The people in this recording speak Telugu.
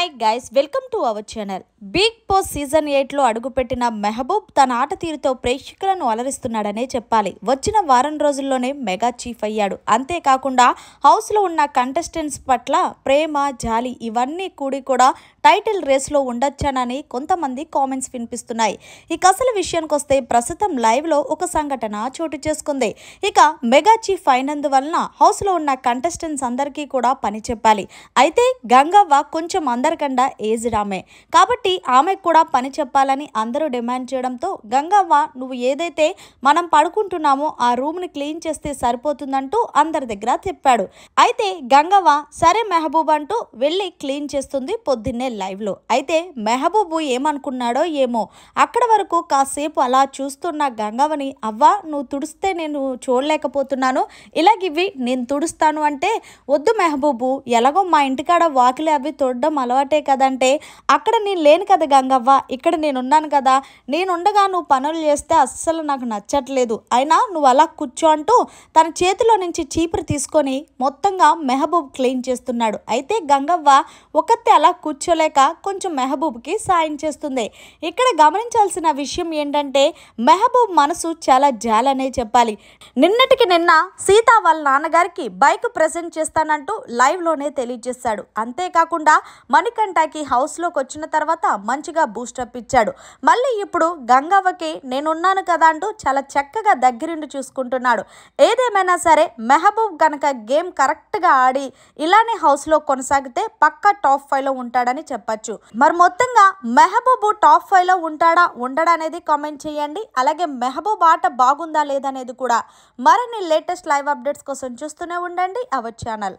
hi guys welcome to our channel Bigg Boss season ఎయిట్లో అడుగుపెట్టిన మెహబూబ్ తన ఆట తీరుతో ప్రేక్షకులను అలరిస్తున్నాడనే చెప్పాలి వచ్చిన వారం రోజుల్లోనే మెగా చీఫ్ అయ్యాడు అంతేకాకుండా హౌస్లో ఉన్న కంటెస్టెంట్స్ పట్ల ప్రేమ జాలి ఇవన్నీ కూడి కూడా టైటిల్ రేస్లో ఉండొచ్చానని కొంతమంది కామెంట్స్ వినిపిస్తున్నాయి ఇక అసలు విషయానికి వస్తే ప్రస్తుతం లైవ్లో ఒక సంఘటన చోటు చేసుకుంది ఇక మెగా చీఫ్ అయినందువలన హౌస్లో ఉన్న కంటెస్టెంట్స్ అందరికీ కూడా పని చెప్పాలి అయితే గంగవ్వ కొంచెం అందరికన్నా ఏజ్డ్ ఆమె కాబట్టి ఆమెకు కూడా పని చెప్పాలని అందరూ డిమాండ్ చేయడంతో గంగవ్వ నువ్వు ఏదైతే మనం పడుకుంటున్నామో ఆ రూమ్ని క్లీన్ చేస్తే సరిపోతుందంటూ అందరి దగ్గర చెప్పాడు అయితే గంగవ్వ సరే మెహబూబ్ అంటూ వెళ్ళి క్లీన్ చేస్తుంది పొద్దున్నే లైవ్లో అయితే మెహబూబు ఏమనుకున్నాడో ఏమో అక్కడ వరకు కాసేపు అలా చూస్తున్న గంగవని అవ్వా నువ్వు తుడిస్తే నేను చూడలేకపోతున్నాను ఇలాగివి నేను తుడుస్తాను అంటే వద్దు మెహబూబు ఎలాగో మా ఇంటికాడ వాకిలి అవి తుడడం అలవాటే కదంటే అక్కడ నేను లేను కదా గంగవ్వ ఇక్కడ నేనున్నాను కదా నేనుండగా నువ్వు పనులు చేస్తే అస్సలు నాకు నచ్చట్లేదు అయినా నువ్వు అలా కూర్చో అంటూ తన చేతిలో నుంచి చీపురు తీసుకొని మొత్తంగా మెహబూబ్ క్లీన్ చేస్తున్నాడు అయితే గంగవ్వ ఒకతే అలా కూర్చో భరించలేక కొంచెం మెహబూబ్కి సాయం చేస్తుంది ఇక్కడ గమనించాల్సిన విషయం ఏంటంటే మెహబూబ్ మనసు చాలా జాలనే చెప్పాలి నిన్నటికి నిన్న సీత వాళ్ళ నాన్నగారికి బైక్ ప్రజెంట్ చేస్తానంటూ లైవ్లోనే తెలియజేశాడు అంతేకాకుండా మణికంఠకి హౌస్లోకి వచ్చిన తర్వాత మంచిగా బూస్టప్ ఇచ్చాడు మళ్ళీ ఇప్పుడు గంగవ్వకి నేనున్నాను కదా అంటూ చాలా చక్కగా దగ్గరుండి చూసుకుంటున్నాడు ఏదేమైనా సరే మెహబూబ్ గనక గేమ్ కరెక్ట్గా ఆడి ఇలానే హౌస్లో కొనసాగితే పక్కా టాప్ ఫైవ్లో ఉంటాడని చెప్పచ్చు మరి మొత్తంగా మెహబూబ్ టాప్ ఫైవ్ లో ఉంటాడా ఉండడా అనేది కామెంట్ చేయండి అలాగే మెహబూబ్ ఆట బాగుందా లేదనేది కూడా మరిన్ని లేటెస్ట్ లైవ్ అప్డేట్స్ కోసం చూస్తూనే ఉండండి అవర్ ఛానల్